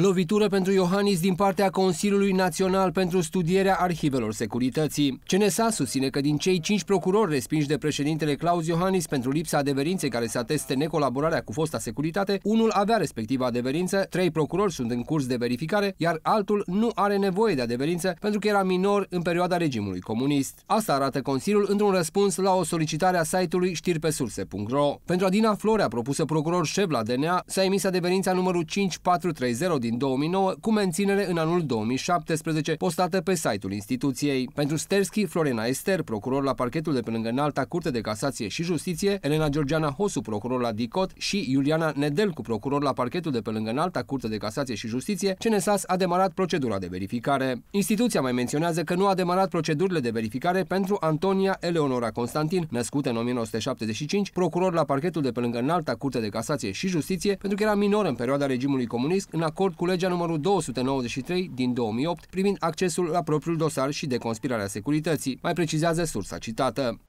Lovitură pentru Iohannis din partea Consiliului Național pentru Studierea Arhivelor Securității. CNSA susține că din cei cinci procurori respinși de președintele Claus Iohannis pentru lipsa adeverinței care să ateste necolaborarea cu fosta securitate, unul avea respectiva adeverință, trei procurori sunt în curs de verificare, iar altul nu are nevoie de adeverință pentru că era minor în perioada regimului comunist. Asta arată Consiliul într-un răspuns la o solicitare a site-ului știrpesurse.ro. Pentru Adina Florea, propusă procuror șef la DNA, s-a emis adeverința numărul 5430 din 2009 cu menținere în anul 2017 postată pe site-ul instituției. Pentru Sterski, Florena Ester, procuror la parchetul de pe lângă Înalta Curte de Casație și Justiție, Elena Georgiana Hosu, procuror la DICOT și Iuliana Nedelcu, procuror la parchetul de pe lângă Înalta Curte de Casație și Justiție, CNSAS a demarat procedura de verificare. Instituția mai menționează că nu a demarat procedurile de verificare pentru Antonia Eleonora Constantin, născută în 1975, procuror la parchetul de pe lângă Înalta Curte de Casație și Justiție, pentru că era minor în perioada regimului comunist, în acord cu legea numărul 293 din 2008 privind accesul la propriul dosar și de conspirarea securității, mai precizează sursa citată.